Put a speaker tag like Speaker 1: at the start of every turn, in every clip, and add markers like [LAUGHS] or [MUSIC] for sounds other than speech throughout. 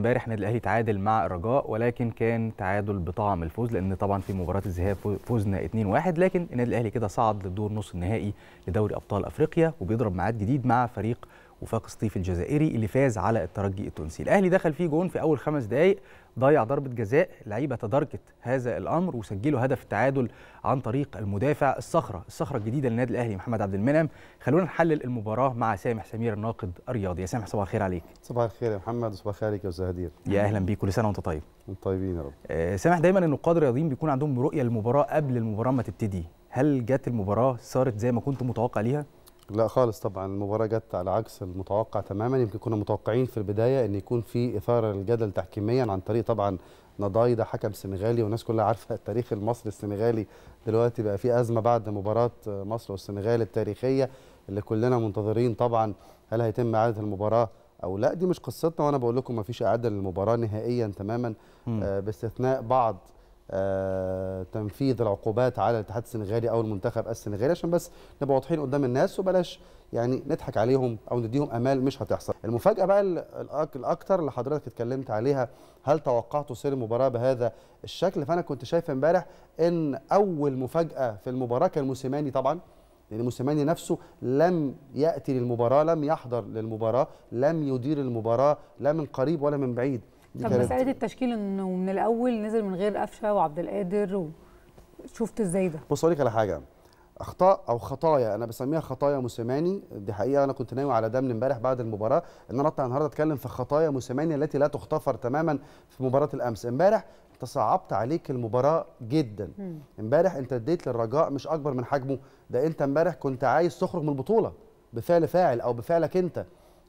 Speaker 1: امبارح النادي الاهلي تعادل مع الرجاء ولكن كان تعادل بطعم الفوز لان طبعا في مباراه الذهاب فوزنا 2-1 لكن النادي الاهلي كده صعد للدور نص النهائي لدوري ابطال افريقيا وبيضرب ميعاد جديد مع فريق وفاق سطيف الجزائري اللي فاز على الترجي التونسي الاهلي دخل فيه جون في اول خمس دقائق ضيع ضربه جزاء لعيبه تداركت هذا الامر وسجلوا هدف التعادل عن طريق المدافع الصخره الصخره الجديده للنادي الاهلي محمد عبد المنعم خلونا نحلل المباراه مع سامح سمير الناقد الرياضي يا سامح صباح الخير عليك صباح الخير يا محمد وصباح الخير عليك يا استاذ هدير يا اهلا بيك كل سنه وانت طيب طيبين يا رب آه سامح دايما النقاد الرياضيين بيكون عندهم رؤيه للمباراه قبل المباراه ما تبتدي هل جت المباراه صارت زي ما كنت متوقع ليها لا خالص
Speaker 2: طبعا المباراه جت على عكس المتوقع تماما يمكن كنا متوقعين في البدايه ان يكون في اثاره للجدل تحكيميا عن طريق طبعا نضاي ده حكم سنغالي والناس كلها عارفه التاريخ [LAUGHS] المصري السنغالي دلوقتي بقى في ازمه بعد مباراه مصر والسنغال التاريخيه اللي كلنا منتظرين طبعا هل هيتم اعاده المباراه او لا دي مش قصتنا وانا بقول لكم ما فيش اعاده للمباراه نهائيا تماما آه، باستثناء بعض آه، تنفيذ العقوبات على الاتحاد السنغالي او المنتخب السنغالي عشان بس نبقى واضحين قدام الناس وبلاش يعني نضحك عليهم او نديهم امال مش هتحصل المفاجاه بقى الاكثر اللي حضرتك اتكلمت عليها هل توقعتوا سير المباراه بهذا الشكل فانا كنت شايف امبارح ان اول مفاجاه في المباراه كان موسيماني طبعا لان موسيماني نفسه لم ياتي للمباراه لم يحضر للمباراه لم يدير المباراه لا من قريب ولا من بعيد طب مساله التشكيل انه من الاول نزل من غير قفشه وعبد القادر شفت ازاي ده؟ بص اقول لك على حاجه اخطاء او خطايا انا بسميها خطايا موسيماني دي حقيقه انا كنت ناوي على ده من امبارح بعد المباراه ان انا اطلع النهارده اتكلم في خطايا موسيماني التي لا تغتفر تماما في مباراه الامس امبارح انت صعبت عليك المباراه جدا امبارح انت اديت للرجاء مش اكبر من حجمه ده انت امبارح كنت عايز تخرج من البطوله بفعل فاعل او بفعلك انت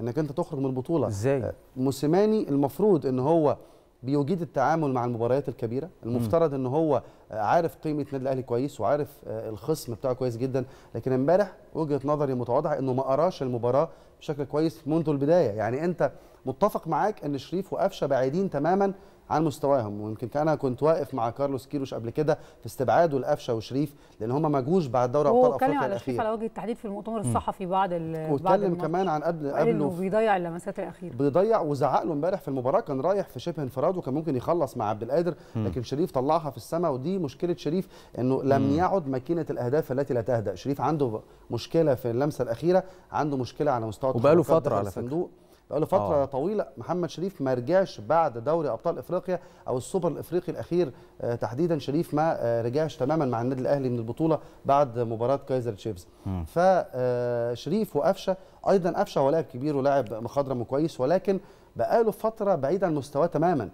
Speaker 2: انك انت تخرج من البطوله ازاي آه، موسيماني المفروض ان هو بيجيد التعامل مع المباريات الكبيره المفترض ان هو آه، عارف قيمه النادي الاهلي كويس وعارف آه، الخصم بتاعه كويس جدا لكن امبارح وجهه نظري متواضعه انه ما قراش المباراه بشكل كويس منذ البدايه يعني انت متفق معاك ان شريف وقفشه بعيدين تماما عن مستواهم ويمكن انا كنت واقف مع كارلوس كيروش قبل كده في استبعاده لقفشه وشريف لان هم ما جوش بعد دوري ابطال افريقيا الاخير على شريف على وجه التحديد في المؤتمر الصحفي بعد واتكلم كمان عن قبل قال انه بيضيع اللمسات الاخيره بيضيع وزعق له امبارح في المباراه كان رايح في شبه انفراد وكان ممكن يخلص مع عبد القادر لكن شريف طلعها في السماء ودي مشكله شريف انه لم يعد ماكينه الاهداف التي لا تهدا شريف عنده مشكله في اللمسه الاخيره عنده مشكله على مستوى وبقاله فتره على فكره بقاله فتره أوه. طويله محمد شريف ما رجعش بعد دوري ابطال افريقيا او السوبر الافريقي الاخير آه، تحديدا شريف ما آه، رجعش تماما مع النادي الاهلي من البطوله بعد مباراه كايزر تشيفز فشريف آه، وقفشه ايضا قفشه هو لاعب كبير ولاعب مخضرم وكويس ولكن بقاله فتره بعيد عن مستواه تماما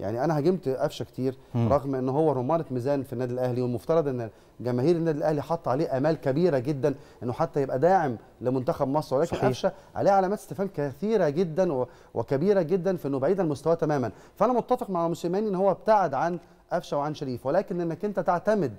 Speaker 2: يعني انا هاجمت قفشه كتير م. رغم ان هو رمانه ميزان في النادي الاهلي والمفترض ان جماهير النادي الاهلي حط عليه امال كبيره جدا انه حتى يبقى داعم لمنتخب مصر ولكن قفشه عليه علامات استفهام كثيره جدا وكبيره جدا في انه بعيد المستوى تماما فانا متفق مع موسيماني ان هو ابتعد عن قفشه وعن شريف ولكن انك انت تعتمد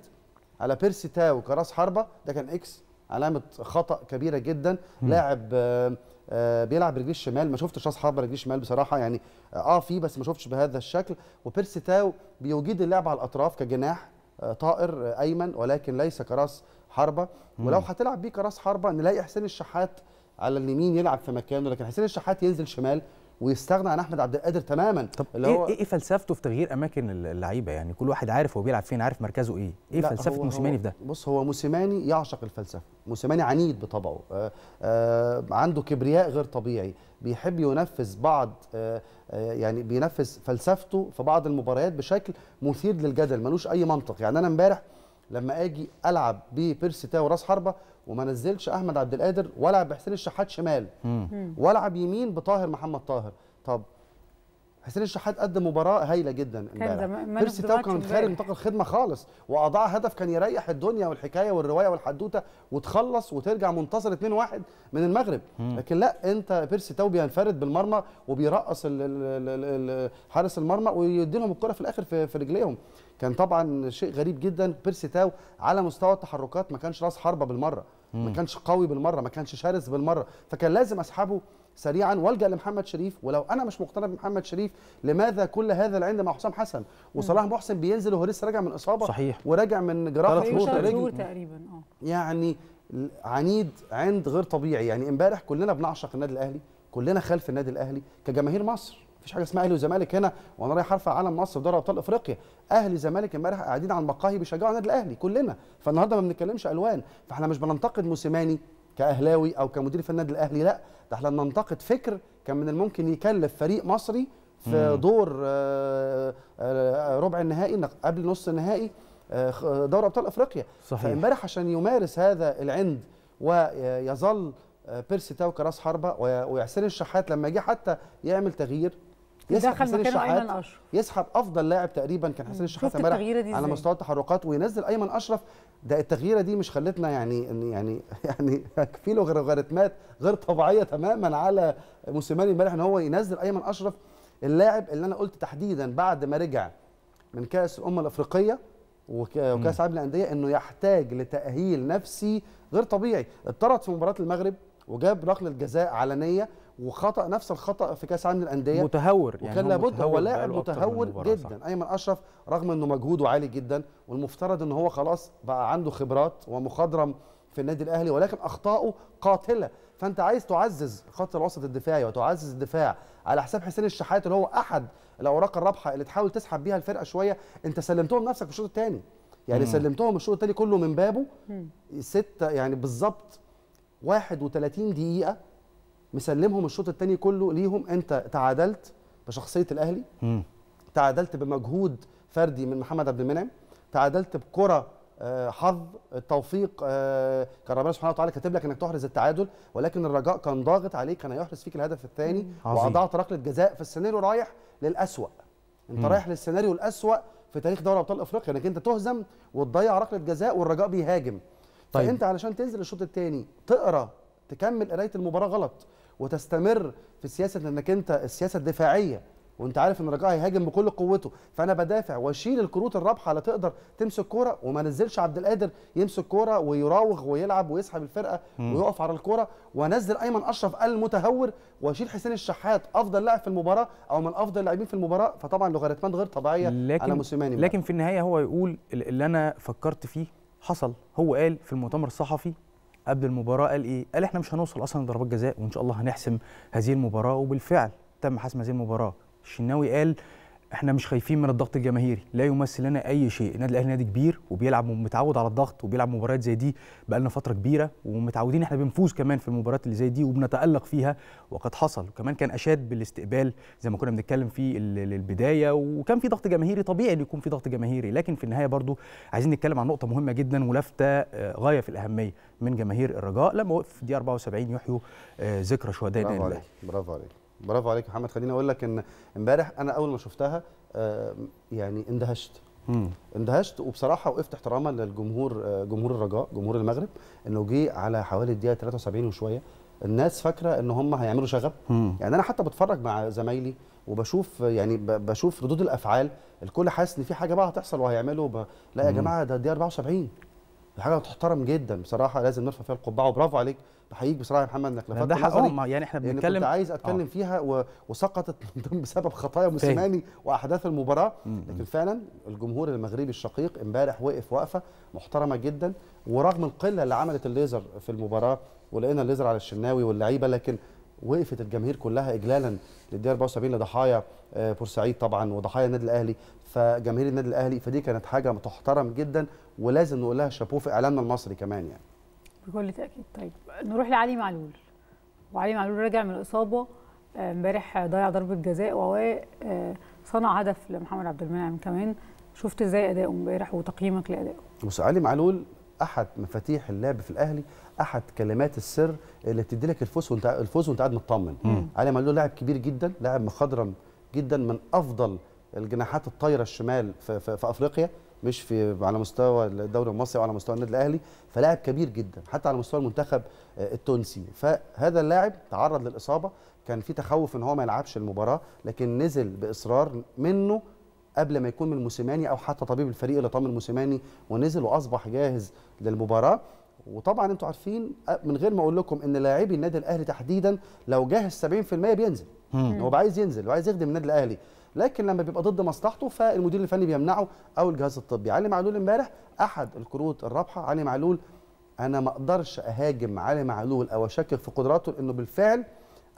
Speaker 2: على بيرسي تاو كراس حربه ده كان اكس علامه خطا كبيره جدا لاعب آه، آه، بيلعب رجليه الشمال ما شفتش راس حربه رجليه الشمال بصراحه يعني آه،, اه في بس ما شفتش بهذا الشكل وبيرسي تاو بيجيد اللعب على الاطراف كجناح آه، طائر ايمن ولكن ليس كراس حربه ولو هتلعب بيه كراس حربه نلاقي حسين الشحات على اليمين يلعب في مكانه لكن حسين الشحات ينزل شمال ويستغنى عن احمد عبد القادر تماما
Speaker 1: طب اللي إيه هو ايه, إيه فلسفته في تغيير اماكن اللعيبه يعني كل واحد عارف هو بيلعب فين عارف مركزه ايه ايه فلسفه موسيماني في ده
Speaker 2: بص هو موسيماني يعشق الفلسفه
Speaker 1: موسيماني عنيد بطبعه آآ آه،
Speaker 2: آآ آه، عنده كبرياء غير طبيعي بيحب ينفذ بعض آه، يعني بينفذ فلسفته في بعض المباريات بشكل مثير للجدل ملوش اي منطق يعني انا امبارح لما اجي العب ببيرسي تاو راس حربه وما نزلش احمد عبد القادر والعب بحسين الشحات شمال والعب يمين بطاهر محمد طاهر طب حسين الشحات قدم مباراه هايله جدا امبارح بيرسي تاو كان خارج نطاق الخدمه خالص واضاع هدف كان يريح الدنيا والحكايه والروايه والحدوته وتخلص وترجع منتصر 2-1 من المغرب مم. لكن لا انت بيرسي تاو بينفرد بالمرمى وبيرقص حارس المرمى ويدي لهم الكره في الاخر في, في رجليهم كان طبعا شيء غريب جدا بيرسي تاو على مستوى التحركات ما كانش راس حربه بالمره مم. ما كانش قوي بالمره ما كانش شرس بالمره فكان لازم اسحبه سريعا والجا لمحمد شريف ولو انا مش مقتنع بمحمد شريف لماذا كل هذا العند مع حسام حسن وصلاح محسن بينزل وهو لسه راجع من اصابه صحيح وراجع من جراحه شهور تقريبا اه يعني عنيد عند غير طبيعي يعني امبارح كلنا بنعشق النادي الاهلي كلنا خلف النادي الاهلي كجماهير مصر مفيش حاجه اسمها اهلي وزمالك هنا وانا رايح ارفع علم مصر في دوري ابطال افريقيا اهلي زمالك امبارح قاعدين على المقاهي بيشجعوا النادي الاهلي كلنا فالنهارده ما بنتكلمش الوان فاحنا مش بننتقد موسيماني كاهلاوي او كمدير فني النادي الاهلي لا ده احنا بننتقد فكر كان من الممكن يكلف فريق مصري في مم. دور آه، آه، ربع النهائي قبل نص النهائي آه، دوري ابطال افريقيا صحيح فامبارح عشان يمارس هذا العند ويظل بيرسي تاو كراس حربه ويحسن الشحات لما جه حتى يعمل تغيير يسحب حسين الشحات يسحب افضل لاعب تقريبا كان حسين الشحات على مستوى التحركات وينزل ايمن اشرف ده التغييره دي مش خلتنا يعني يعني [LAUGHS] يعني في لوغاريتمات غير طبيعيه تماما على موسيماني امبارح ان هو ينزل ايمن اشرف اللاعب اللي انا قلت تحديدا بعد ما رجع من كاس الامم الافريقيه وكاس عالم الانديه انه يحتاج لتاهيل نفسي غير طبيعي اتطرد في مباراه المغرب وجاب ركله جزاء علنيه وخطا نفس الخطا في كاس عالم للانديه متهور يعني وكان لابد هو لاعب متهور جدا صح. ايمن اشرف رغم انه مجهوده عالي جدا والمفترض ان هو خلاص بقى عنده خبرات ومخضرم في النادي الاهلي ولكن اخطائه قاتله فانت عايز تعزز خط الوسط الدفاعي وتعزز الدفاع على حساب حسين الشحات اللي هو احد الاوراق الرابحه اللي تحاول تسحب بيها الفرقه شويه انت سلمتهم نفسك في الشوط الثاني يعني مم. سلمتهم الشوط الثاني كله من بابه ستة يعني بالظبط 31 دقيقه مسلمهم الشوط الثاني كله ليهم انت تعادلت بشخصيه الاهلي مم. تعادلت بمجهود فردي من محمد عبد المنعم تعادلت بكره آه، حظ التوفيق آه، كان ربنا سبحانه وتعالى كاتب لك انك تحرز التعادل ولكن الرجاء كان ضاغط عليك كان هيحرز فيك الهدف الثاني واضعت ركله جزاء في السيناريو رايح للاسوء انت مم. رايح للسيناريو الاسوء في تاريخ دوري ابطال افريقيا انك يعني انت تهزم وتضيع ركله جزاء والرجاء بيهاجم طيب. فانت علشان تنزل الشوط الثاني تقرا تكمل قرايه المباراه غلط وتستمر في سياسه انك انت السياسه الدفاعيه وانت عارف ان رجاء هيهاجم بكل قوته فانا بدافع واشيل الكروت الرابحه اللي تقدر تمسك كوره وما نزلش عبد القادر يمسك كوره ويراوغ ويلعب ويسحب الفرقه م. ويقف على الكوره وانزل ايمن اشرف المتهور واشيل حسين الشحات افضل لاعب في المباراه او من افضل اللاعبين في المباراه فطبعا لوغاريتمات غير طبيعيه لكن على موسيماني لكن
Speaker 1: في النهايه هو يقول اللي انا فكرت فيه حصل هو قال في المؤتمر الصحفي قبل المباراه قال ايه؟ قال احنا مش هنوصل اصلا لضربات جزاء وان شاء الله هنحسم هذه المباراه وبالفعل تم حسم هذه المباراه الشناوي قال احنا مش خايفين من الضغط الجماهيري لا يمثل لنا اي شيء النادي الاهلي نادي كبير وبيلعب متعود على الضغط وبيلعب مباريات زي دي بقالنا فتره كبيره ومتعودين احنا بنفوز كمان في المباريات اللي زي دي وبنتالق فيها وقد حصل وكمان كان اشاد بالاستقبال زي ما كنا بنتكلم في البدايه وكان في ضغط جماهيري طبيعي ان يكون في ضغط جماهيري لكن في النهايه برضو عايزين نتكلم عن نقطه مهمه جدا ولافته آه، غايه في الاهميه من جماهير الرجاء لما وقف دي 74 يحيوا ذكرى شهداء النادي
Speaker 2: برافو عليك برافو عليك محمد خليني اقول لك ان امبارح انا اول ما شفتها آه، يعني اندهشت مم. اندهشت وبصراحه وقفت احتراما للجمهور آه، جمهور الرجاء جمهور المغرب انه جه على حوالي الدقيقه 73 وشويه الناس فاكره ان هم هيعملوا شغب مم. يعني انا حتى بتفرج مع زمايلي وبشوف يعني بشوف ردود الافعال الكل حاسس ان في حاجه بقى هتحصل وهيعملوا ب... لا يا جماعه ده دي 74 دي حاجه تحترم جدا بصراحه لازم نرفع فيها القبعه وبرافو عليك بحييك بصراحه يا محمد انك لفتت ده حقهم آه، يعني احنا بنتكلم كنت عايز اتكلم آه. فيها و... وسقطت [LAUGHS] بسبب خطايا موسيماني واحداث المباراه لكن فعلا الجمهور المغربي الشقيق امبارح وقف وقفه محترمه جدا ورغم القله اللي عملت الليزر في المباراه ولقينا الليزر على الشناوي واللعيبه لكن وقفت الجماهير كلها اجلالا للدقيقه 74 لضحايا آه، بورسعيد طبعا وضحايا النادي الاهلي فجماهير النادي الاهلي فدي كانت حاجه تحترم جدا ولازم نقول لها شابوه في اعلامنا المصري كمان يعني بكل تاكيد طيب نروح لعلي معلول وعلي معلول راجع من الاصابه آه، امبارح ضيع ضربه جزاء وهو آه، صنع هدف لمحمد عبد المنعم كمان شفت ازاي اداؤه امبارح وتقييمك لادائه بص علي معلول احد مفاتيح اللعب في الاهلي احد كلمات السر اللي بتدي لك الفوز وانت الفوز وانت قاعد مطمن علي معلول لاعب كبير جدا لاعب مخضرم جدا من افضل الجناحات الطايره الشمال في, في, في افريقيا مش في على مستوى الدوري المصري وعلى مستوى النادي الاهلي فلاعب كبير جدا حتى على مستوى المنتخب آه، التونسي فهذا اللاعب تعرض للاصابه كان في تخوف ان هو ما يلعبش المباراه لكن نزل باصرار منه قبل ما يكون من الموسيماني او حتى طبيب الفريق اللي طمن الموسيماني ونزل واصبح جاهز للمباراه وطبعا انتم عارفين آه، من غير ما اقول لكم ان لاعبي النادي الاهلي تحديدا لو جاهز 70% بينزل هو عايز ينزل وعايز يخدم النادي الاهلي لكن لما بيبقى ضد مصلحته فالمدير الفني بيمنعه او الجهاز الطبي علي معلول امبارح احد الكروت الرابحه علي معلول انا ما اقدرش اهاجم علي معلول او اشكك في قدراته لانه بالفعل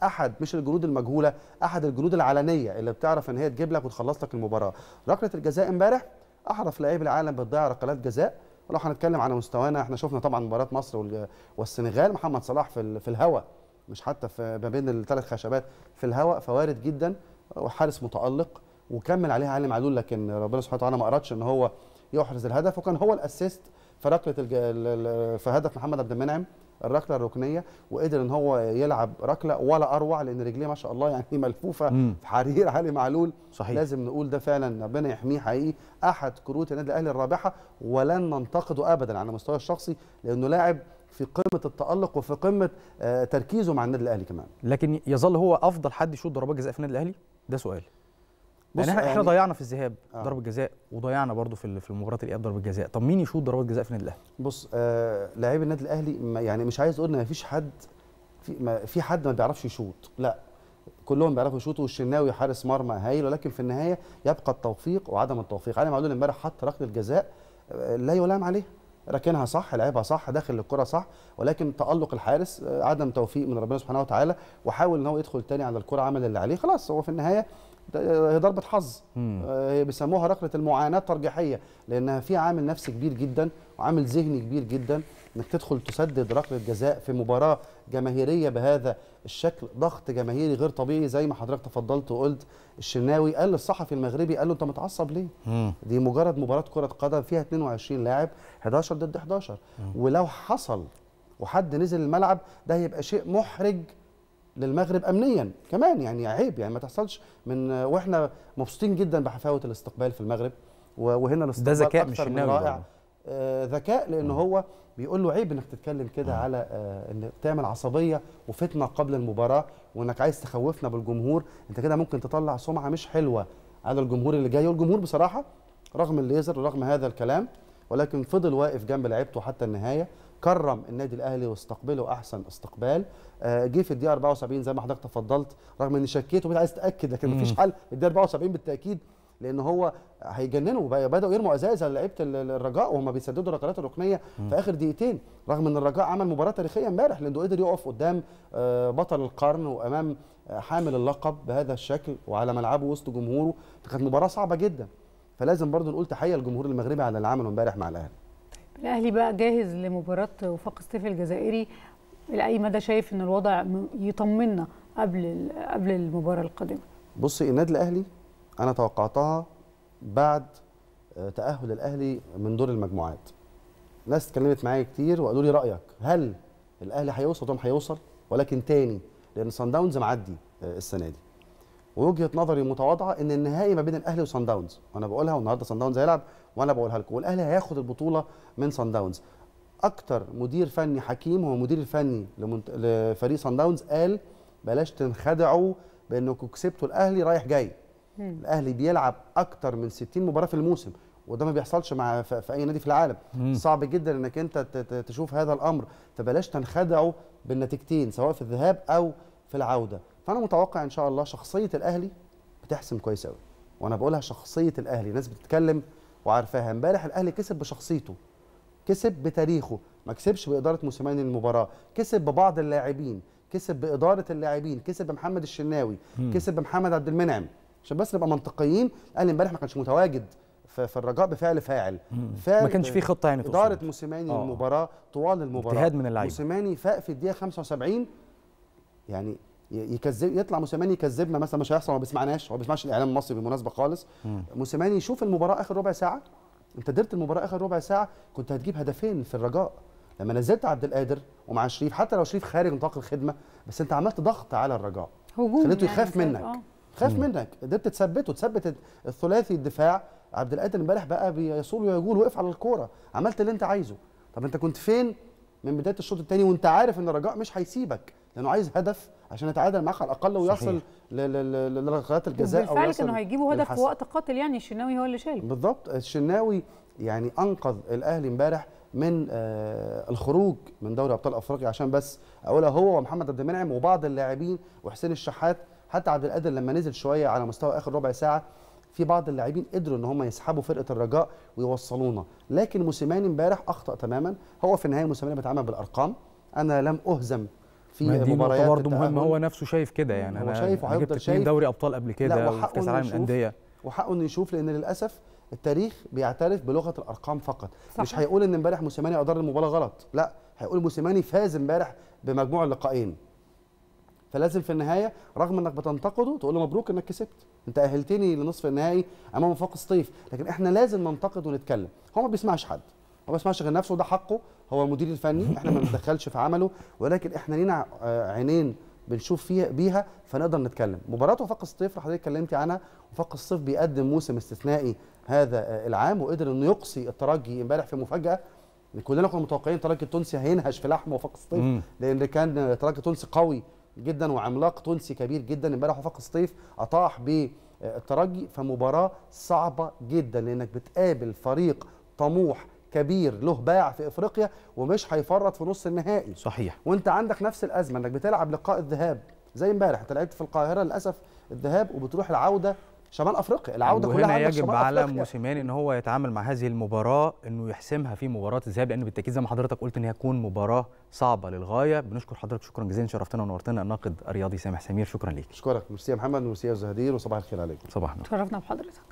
Speaker 2: احد مش الجنود المجهوله احد الجنود العلنيه اللي بتعرف ان هي تجيب لك وتخلص لك المباراه ركله الجزاء امبارح احرف لاعب العالم بتضيع ركلات جزاء لو هنتكلم على مستوانا احنا شفنا طبعا مباراه مصر والسنغال محمد صلاح في في الهوا مش حتى في ما بين الثلاث خشبات في الهوا فوارد جدا وحارس متالق وكمل عليها علي معلول لكن ربنا سبحانه وتعالى ما اردش ان هو يحرز الهدف وكان هو الاسيست في ركله الج... في هدف محمد عبد المنعم الركله الركنيه وقدر ان هو يلعب ركله ولا اروع لان رجليه ما شاء الله يعني [LAUGHS] ملفوفه في حرير علي معلول صحيح. لازم نقول ده فعلا ربنا يحميه حقيقي احد كروت النادي الاهلي الرابحه ولن ننتقده ابدا على مستوى الشخصي لانه لاعب في قمه التالق وفي قمه آه، تركيزه
Speaker 1: مع النادي الاهلي كمان لكن يظل هو افضل حد يشوط ضربات جزاء في النادي الاهلي ده يعني
Speaker 2: بص يعني احنا ضيعنا في
Speaker 1: الذهاب آه. ضربه جزاء وضيعنا برضو في في مباراه الاياب ضربه جزاء طب مين يشوط ضربات جزاء في النادي الاهلي بص آه لاعبي النادي الاهلي يعني مش عايز اقول ان مفيش حد في
Speaker 2: ما في حد ما بيعرفش يشوط لا كلهم بيعرفوا يشوطوا والشناوي حارس مرمى هايل ولكن في النهايه يبقى التوفيق وعدم التوفيق علي معلول امبارح حط ركله الجزاء آه، لا يلام عليه راكنها صح لعبها صح داخل الكره صح ولكن تالق الحارس آه، عدم توفيق من ربنا سبحانه وتعالى وحاول ان هو يدخل تاني على الكره عمل اللي عليه خلاص هو في النهايه آه، هي ضربه حظ آه، بيسموها ركله المعاناه الترجيحيه لانها في عامل نفسي كبير جدا وعامل ذهني كبير جدا انك تدخل تسدد ركله جزاء في مباراه جماهيريه بهذا الشكل ضغط جماهيري غير طبيعي زي ما حضرتك تفضلت وقلت الشناوي قال للصحفي المغربي قال له انت متعصب ليه مم. دي مجرد مباراه كره قدم فيها 22 لاعب 11 ضد 11 مم. ولو حصل وحد نزل الملعب ده هيبقى شيء محرج للمغرب امنيا كمان يعني عيب يعني ما تحصلش من واحنا مبسوطين جدا بحفاوه الاستقبال في المغرب وهنا الاستقبال ده ذكاء مش رائع آه، ذكاء لان هو بيقول له عيب انك تتكلم كده على آه، ان تعمل عصبيه وفتنه قبل المباراه وانك عايز تخوفنا بالجمهور انت كده ممكن تطلع سمعه مش حلوه على الجمهور اللي جاي والجمهور بصراحه رغم الليزر ورغم هذا الكلام ولكن فضل واقف جنب لعيبته حتى النهايه كرم النادي الاهلي واستقبله احسن استقبال آه، جه في الدقيقه 74 زي ما حضرتك تفضلت رغم اني شكيت وكنت عايز اتاكد لكن مفيش حل الدقيقه 74 بالتاكيد لان هو هيجننوا بداوا يرموا ازايز على لعيبه الرجاء وهم بيسددوا الركلات الركنيه في اخر دقيقتين رغم ان الرجاء عمل مباراه تاريخيه امبارح لانه قدر يقف قدام آه، بطل القرن وامام آه، حامل اللقب بهذا الشكل وعلى ملعبه وسط جمهوره كانت مباراه صعبه جدا فلازم برضو نقول تحيه للجمهور المغربي على اللي عمله امبارح مع الاهلي الاهلي بقى جاهز لمباراه وفاق سطيف الجزائري لاي مدى شايف ان الوضع يطمنا قبل قبل المباراه القادمه بصي النادي الاهلي انا توقعتها بعد آه، تاهل الاهلي من دور المجموعات ناس اتكلمت معايا كتير وقالوا لي رايك هل الاهلي هيوصل قلت هيوصل ولكن تاني لان سان داونز معدي آه، السنه دي ووجهه نظري متواضعه ان النهائي ما بين الاهلي وسان داونز وانا بقولها والنهارده سان داونز هيلعب وانا بقولها لكم والاهلي هياخد البطوله من سان داونز اكتر مدير فني حكيم هو المدير الفني لمنت... لفريق سان داونز قال بلاش تنخدعوا بانكم كسبتوا الاهلي رايح جاي الاهلي بيلعب اكتر من 60 مباراه في الموسم وده ما بيحصلش مع في اي نادي في العالم مم. صعب جدا انك انت تشوف هذا الامر فبلاش تنخدعه بالنتيجتين سواء في الذهاب او في العوده فانا متوقع ان شاء الله شخصيه الاهلي بتحسم كويس قوي وانا بقولها شخصيه الاهلي ناس بتتكلم وعارفاها امبارح الاهلي كسب بشخصيته كسب بتاريخه ما كسبش باداره موسيماني المباراه كسب ببعض اللاعبين كسب باداره اللاعبين كسب بمحمد الشناوي مم. كسب بمحمد عبد المنعم عشان بس نبقى منطقيين الاهلي امبارح ما كانش متواجد في الرجاء بفعل فاعل ما كانش في خطه يعني اداره موسيماني آه. المباراه طوال المباراه اجتهاد من اللعيبه موسيماني فاق في الدقيقه 75 يعني يكذب يطلع موسيماني يكذبنا مثلا مش هيحصل ما بيسمعناش هو ما بيسمعش الاعلام المصري بالمناسبه خالص موسيماني يشوف المباراه اخر ربع ساعه انت درت المباراه اخر ربع ساعه كنت هتجيب هدفين في الرجاء لما نزلت عبد القادر ومع شريف حتى لو شريف خارج نطاق الخدمه بس انت عملت ضغط على الرجاء خليته يخاف يعني، منك أوه. خاف منك قدرت تثبته تثبت الثلاثي الدفاع عبد القادر امبارح بقى بيصول ويقول وقف على الكوره عملت اللي انت عايزه طب انت كنت فين من بدايه الشوط الثاني وانت عارف ان الرجاء مش هيسيبك لانه عايز هدف عشان يتعادل معاك على الاقل ويصل لركلات الجزاء او بالفعل انه هيجيبوا هدف في وقت قاتل يعني الشناوي هو اللي شايل بالظبط الشناوي يعني انقذ الاهلي امبارح من آه الخروج من دوري ابطال افريقيا عشان بس اقولها هو ومحمد عبد المنعم وبعض اللاعبين وحسين الشحات حتى عبد القادر لما نزل شويه على مستوى اخر ربع ساعه في بعض اللاعبين قدروا ان هم يسحبوا فرقه الرجاء ويوصلونا لكن موسيماني امبارح اخطا تماما هو في النهايه موسيماني بيتعامل بالارقام انا لم اهزم في مباريات برضه مهم
Speaker 1: هو نفسه شايف كده يعني هو شايف وهيفضل شايف دوري ابطال قبل كده كاس العالم الانديه
Speaker 2: وحقه انه يشوف لان للاسف التاريخ بيعترف بلغه الارقام فقط صح. مش هيقول ان امبارح موسيماني ادار المباراه غلط لا هيقول موسيماني فاز امبارح بمجموع اللقائين فلازم في النهايه رغم انك بتنتقده تقول له مبروك انك كسبت انت اهلتني لنصف النهائي امام وفاق الصيف لكن احنا لازم ننتقد ونتكلم هو ما بيسمعش حد هو ما بيسمعش غير نفسه وده حقه هو المدير الفني احنا ما بنتدخلش في عمله ولكن احنا لينا آه، عينين بنشوف فيها بيها فنقدر نتكلم مباراه وفاق الصيف حضرتك اتكلمتي عنها وفاق الصيف بيقدم موسم استثنائي هذا آه، العام وقدر انه يقصي الترجي امبارح في مفاجاه كلنا كنا متوقعين الترجي التونسي هينهش في لحم وفاق الصيف لان كان ترجي التونسي قوي جدا وعملاق تونسي كبير جدا امبارح وفاق الصيف اطاح بالترجي فمباراه صعبه جدا لانك بتقابل فريق طموح كبير له باع في افريقيا ومش هيفرط في نص النهائي صحيح وانت عندك نفس الازمه انك بتلعب لقاء الذهاب زي امبارح انت لعبت في القاهره للاسف الذهاب وبتروح العوده شمال افريقيا العوده يعني كلها على يجب على موسيماني
Speaker 1: ان هو يتعامل مع هذه المباراه انه يحسمها في مباراه الذهاب لان بالتاكيد زي ما حضرتك قلت ان هي هتكون مباراه صعبه للغايه بنشكر حضرتك شكرا جزيلا شرفتنا ونورتنا الناقد الرياضي سامح سمير شكرا ليك
Speaker 2: اشكرك ميرسي يا محمد وميرسي يا زهدير وصباح الخير عليكم صباح النور
Speaker 1: تشرفنا بحضرتك